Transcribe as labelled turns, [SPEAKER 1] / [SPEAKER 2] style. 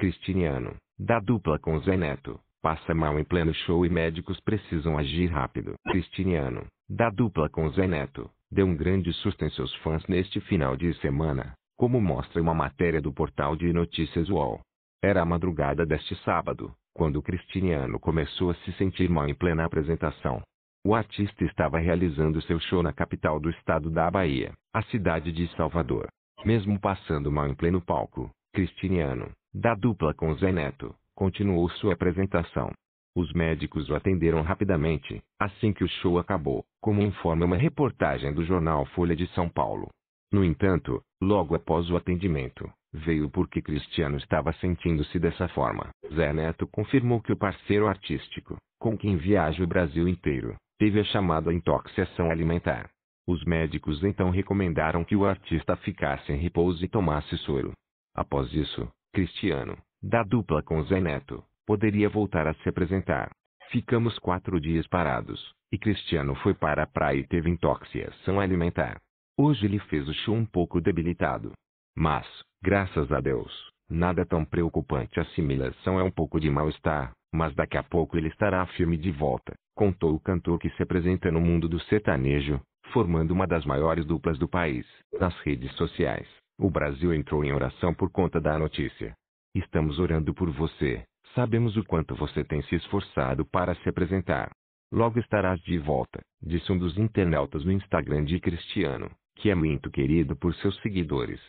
[SPEAKER 1] Cristiniano, da dupla com Zé Neto, passa mal em pleno show e médicos precisam agir rápido. Cristiniano, da dupla com Zé Neto, deu um grande susto em seus fãs neste final de semana, como mostra uma matéria do portal de notícias UOL. Era a madrugada deste sábado, quando Cristiniano começou a se sentir mal em plena apresentação. O artista estava realizando seu show na capital do estado da Bahia, a cidade de Salvador. Mesmo passando mal em pleno palco, Cristiniano, da dupla com Zé Neto, continuou sua apresentação. Os médicos o atenderam rapidamente, assim que o show acabou, como informa uma reportagem do jornal Folha de São Paulo. No entanto, logo após o atendimento, veio porque Cristiano estava sentindo-se dessa forma. Zé Neto confirmou que o parceiro artístico, com quem viaja o Brasil inteiro, teve a chamada intoxicação alimentar. Os médicos então recomendaram que o artista ficasse em repouso e tomasse soro. Após isso, Cristiano, da dupla com Zé Neto, poderia voltar a se apresentar. Ficamos quatro dias parados, e Cristiano foi para a praia e teve intoxicação alimentar. Hoje ele fez o show um pouco debilitado. Mas, graças a Deus, nada tão preocupante. A assimilação é um pouco de mal-estar, mas daqui a pouco ele estará firme de volta, contou o cantor que se apresenta no mundo do sertanejo, formando uma das maiores duplas do país, nas redes sociais. O Brasil entrou em oração por conta da notícia. Estamos orando por você. Sabemos o quanto você tem se esforçado para se apresentar. Logo estarás de volta, disse um dos internautas no Instagram de Cristiano, que é muito querido por seus seguidores.